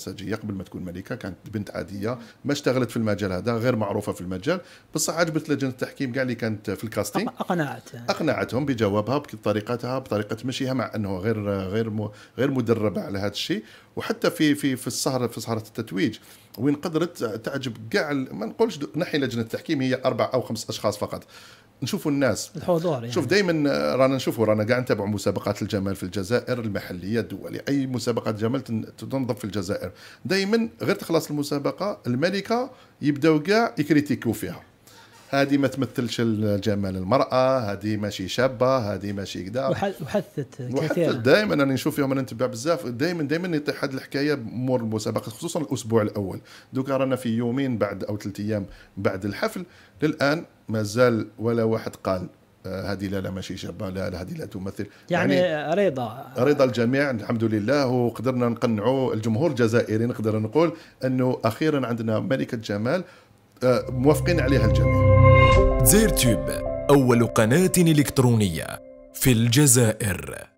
ساجية قبل ما تكون ملكة كانت بنت عادية ما اشتغلت في المجال هذا غير معروفة في المجال بصح عجبت لجنة التحكيم كاع اللي كانت في الكاستينغ أقنعت أقنعتهم بجوابها بطريقتها بطريقة مشيها مع أنه غير غير غير مدربة على هذا الشيء وحتى في في في السهرة في سهرة التتويج وين قدرت تعجب كاع ما نقولش نحي لجنة التحكيم هي أربع أو خمس أشخاص فقط نشوفوا الناس الحضور يعني. شوف دائما رانا نشوفوا رانا كاع نتابعوا مسابقات الجمال في الجزائر المحليه الدوليه اي مسابقات جمال تنظف في الجزائر الجزائر دائما غير تخلص المسابقه الملكه يبداو كاع يكريتيكو فيها هذه ما تمثلش جمال المراه هذه ماشي شابه هذه ماشي كذا وحثت وحثت دائما انا نشوف فيهم انا نتبع بزاف دائما دائما يطيح هذه الحكايه بمور المسابقه خصوصا الاسبوع الاول دوكا رانا في يومين بعد او ثلاث ايام بعد الحفل للان مازال ولا واحد قال آه، هذه لا, لا ماشي شابه لا, لا هذه لا تمثل يعني, يعني رضا رضا الجميع الحمد لله وقدرنا نقنعوا الجمهور الجزائري نقدر نقول انه اخيرا عندنا ملكه جمال آه، موافقين عليها الجميع زير تيوب اول قناه الكترونيه في الجزائر